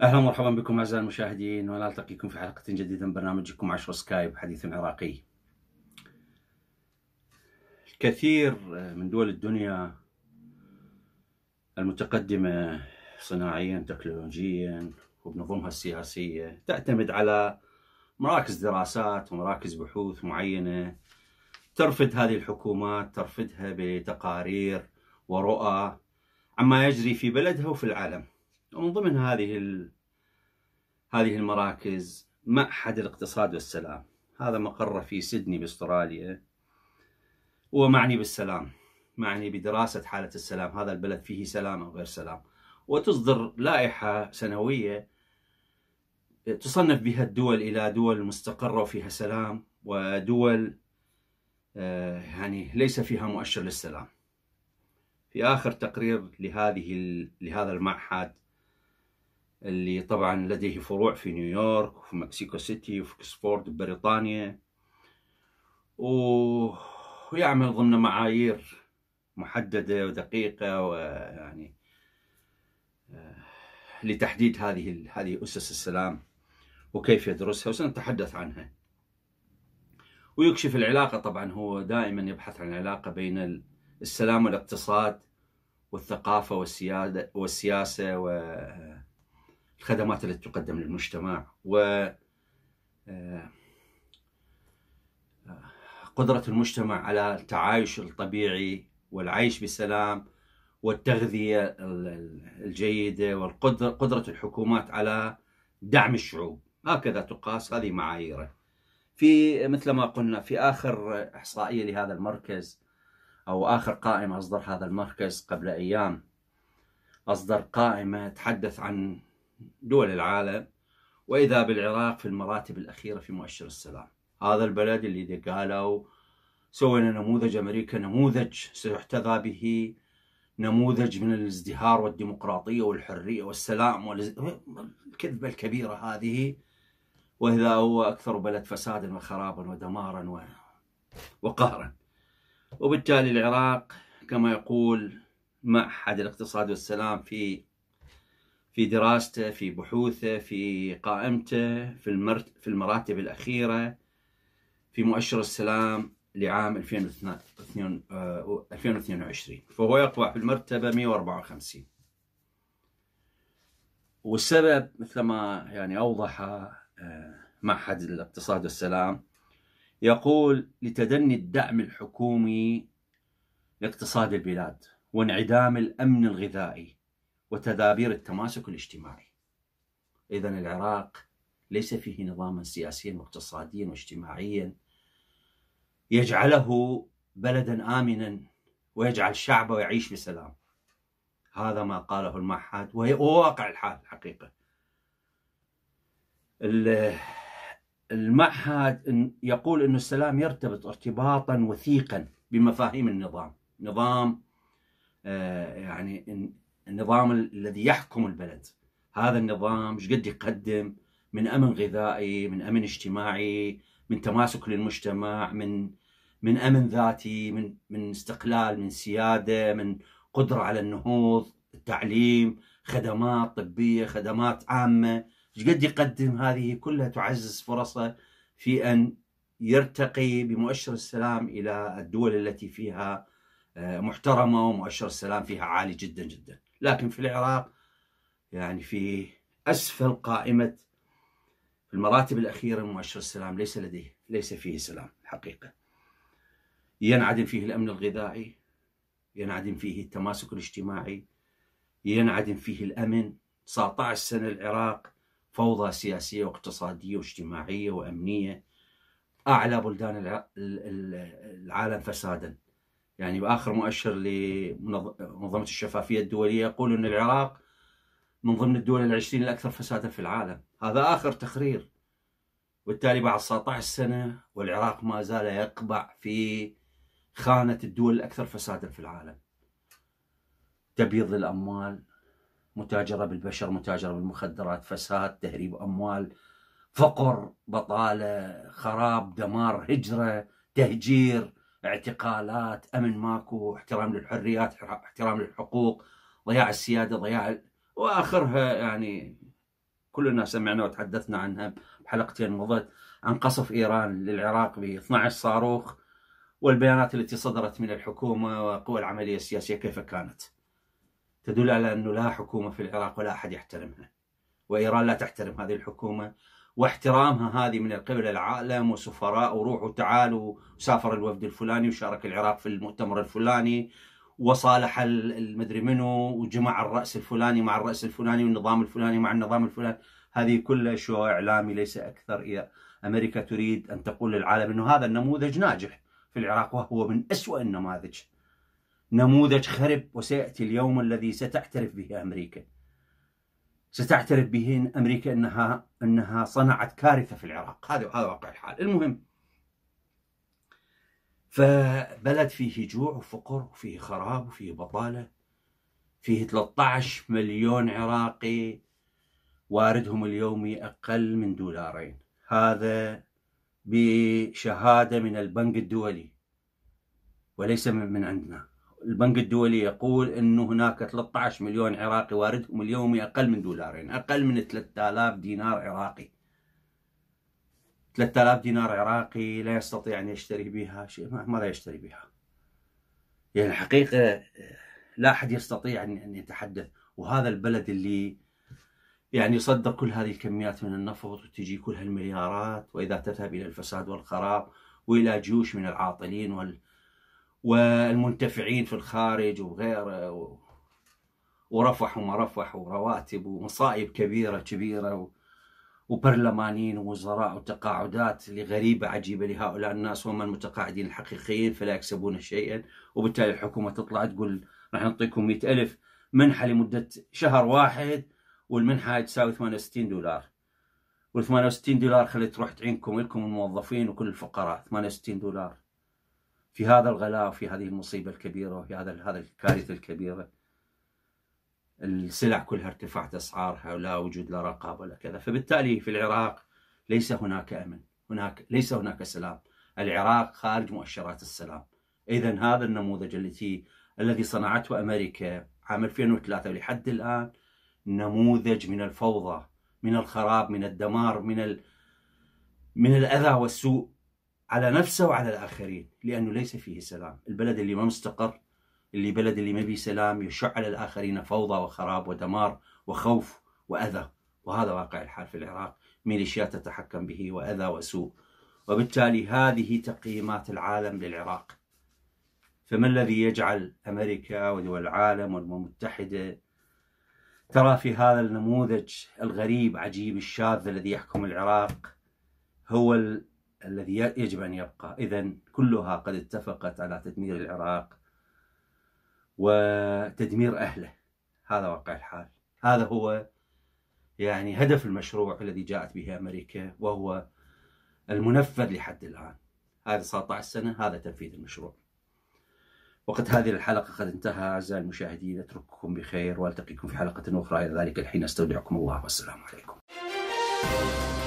اهلا ومرحبا بكم اعزائي المشاهدين ونلتقيكم في حلقه جديده من برنامجكم عشر سكايب حديث عراقي. الكثير من دول الدنيا المتقدمه صناعيا تكنولوجيا وبنظمها السياسية تعتمد على مراكز دراسات ومراكز بحوث معينة ترفد هذه الحكومات ترفدها بتقارير ورؤى عما يجري في بلدها وفي العالم ومن ضمن هذه هذه المراكز معهد الاقتصاد والسلام هذا مقره في سيدني باستراليا ومعني بالسلام معني بدراسة حالة السلام هذا البلد فيه سلام أو غير سلام وتصدر لائحة سنوية تصنف بها الدول إلى دول مستقرة وفيها سلام ودول آه، يعني ليس فيها مؤشر للسلام في آخر تقرير لهذه لهذا المعهد اللي طبعا لديه فروع في نيويورك وفي مكسيكو سيتي وفي كسفورد بريطانيا ويعمل ضمن معايير محددة ودقيقة ويعني آه، لتحديد هذه هذه أسس السلام وكيف يدرسها وسنتحدث عنها ويكشف العلاقة طبعا هو دائما يبحث عن العلاقة بين السلام والاقتصاد والثقافة والسيادة والسياسة والخدمات التي تقدم للمجتمع و آه، آه، قدرة المجتمع على التعايش الطبيعي والعيش بسلام والتغذية الجيدة وقدرة الحكومات على دعم الشعوب هكذا تقاس هذه معاييره في مثل ما قلنا في آخر إحصائية لهذا المركز أو آخر قائمة أصدر هذا المركز قبل أيام أصدر قائمة تحدث عن دول العالم وإذا بالعراق في المراتب الأخيرة في مؤشر السلام هذا البلد اللي قالوا سوينا نموذج أمريكا نموذج سيحتذى به نموذج من الازدهار والديمقراطية والحرية والسلام والكذبة الكبيرة هذه وإذا هو أكثر بلد فسادا وخرابا ودمارا و... وقهرا وبالتالي العراق كما يقول معهد الاقتصاد والسلام في في دراسته في بحوثه في قائمته في المرت في المراتب الأخيرة في مؤشر السلام لعام 2022 آه، فهو يقع في المرتبة 154 والسبب مثلما يعني أوضح آه، معهد الاقتصاد والسلام يقول لتدني الدعم الحكومي لاقتصاد البلاد وانعدام الأمن الغذائي وتدابير التماسك الاجتماعي إذا العراق ليس فيه نظاما سياسيا واقتصاديا واجتماعيا يجعله بلدا امنا ويجعل شعبه يعيش بسلام هذا ما قاله المعهد وهي واقع الحال الحقيقه المعهد يقول أن السلام يرتبط ارتباطا وثيقا بمفاهيم النظام نظام آه، يعني النظام الذي يحكم البلد هذا النظام ايش قد يقدم من امن غذائي من امن اجتماعي من تماسك للمجتمع من من امن ذاتي من من استقلال من سياده من قدره على النهوض التعليم خدمات طبيه خدمات عامه قد يقدم هذه كلها تعزز فرصه في ان يرتقي بمؤشر السلام الى الدول التي فيها آه، محترمه ومؤشر السلام فيها عالي جدا جدا لكن في العراق يعني في اسفل قائمه المراتب الأخيرة من مؤشر السلام ليس لديه ليس فيه سلام الحقيقة ينعدم فيه الأمن الغذائي ينعدم فيه التماسك الاجتماعي ينعدم فيه الأمن 19 سنة العراق فوضى سياسية واقتصادية واجتماعية وأمنية أعلى بلدان العالم فسادا يعني بآخر مؤشر لمنظمة الشفافية الدولية يقول أن العراق من ضمن الدول العشرين الأكثر فسادا في العالم هذا آخر تقرير وبالتالي بعد 19 سنة والعراق ما زال يقبع في خانة الدول الأكثر فسادا في العالم تبييض الأموال متاجرة بالبشر متاجرة بالمخدرات فساد تهريب أموال فقر بطالة خراب دمار هجرة تهجير اعتقالات أمن ماكو احترام للحريات احترام للحقوق ضياع السيادة ضياع واخرها يعني كلنا سمعنا وتحدثنا عنها بحلقتين مضت عن قصف ايران للعراق ب 12 صاروخ والبيانات التي صدرت من الحكومه وقوى العمليه السياسيه كيف كانت تدل على انه لا حكومه في العراق ولا احد يحترمها وايران لا تحترم هذه الحكومه واحترامها هذه من قبل العالم وسفراء وروحوا تعالوا وسافر الوفد الفلاني وشارك العراق في المؤتمر الفلاني وصالح المدري منو وجمع الراس الفلاني مع الراس الفلاني والنظام الفلاني مع النظام الفلاني هذه كلها شو اعلامي ليس اكثر يا امريكا تريد ان تقول للعالم انه هذا النموذج ناجح في العراق وهو من اسوا النماذج نموذج خرب وسياتي اليوم الذي ستعترف به امريكا ستعترف به امريكا انها انها صنعت كارثه في العراق هذا هذا واقع الحال المهم فبلد فيه جوع وفقر وفيه خراب وفيه بطالة فيه 13 مليون عراقي واردهم اليومي أقل من دولارين هذا بشهادة من البنك الدولي وليس من عندنا البنك الدولي يقول أنه هناك 13 مليون عراقي واردهم اليومي أقل من دولارين أقل من 3000 دينار عراقي 3000 دينار عراقي لا يستطيع أن يشتري بها شيء ماذا يشتري بها يعني حقيقة لا أحد يستطيع أن يتحدث وهذا البلد اللي يعني يصدر كل هذه الكميات من النفط وتجي كل هالمليارات وإذا تذهب إلى الفساد والخراب وإلى جيوش من العاطلين وال والمنتفعين في الخارج وغيره ورفح وما رفح ورواتب ومصائب كبيرة كبيرة و... وبرلمانيين ووزراء وتقاعدات لغريبة عجيبة لهؤلاء الناس وهم المتقاعدين الحقيقيين فلا يكسبون شيئا وبالتالي الحكومة تطلع تقول راح نعطيكم مئة ألف منحة لمدة شهر واحد والمنحة تساوي 68 دولار وال 68 دولار خلي تروح تعينكم لكم الموظفين وكل الفقراء 68 دولار في هذا الغلاء وفي هذه المصيبة الكبيرة وفي هذا هذا الكارثة الكبيرة السلع كلها ارتفعت اسعارها ولا وجود لا رقابه ولا كذا فبالتالي في العراق ليس هناك امن هناك ليس هناك سلام العراق خارج مؤشرات السلام اذا هذا النموذج التي الذي صنعته امريكا عام 2003 ولحد الان نموذج من الفوضى من الخراب من الدمار من ال... من الاذى والسوء على نفسه وعلى الاخرين لانه ليس فيه سلام البلد اللي ما مستقر اللي بلد اللي ما بيه سلام يشع على الآخرين فوضى وخراب ودمار وخوف وأذى وهذا واقع الحال في العراق ميليشيات تتحكم به وأذى وسوء وبالتالي هذه تقييمات العالم للعراق فما الذي يجعل أمريكا ودول العالم والأمم المتحدة ترى في هذا النموذج الغريب عجيب الشاذ الذي يحكم العراق هو الذي يجب أن يبقى إذا كلها قد اتفقت على تدمير العراق وتدمير أهله هذا واقع الحال هذا هو يعني هدف المشروع الذي جاءت به أمريكا وهو المنفذ لحد الآن هذه 19 سنة هذا تنفيذ المشروع وقت هذه الحلقة قد انتهى أعزائي المشاهدين أترككم بخير وألتقيكم في حلقة أخرى إلى ذلك الحين أستودعكم الله والسلام عليكم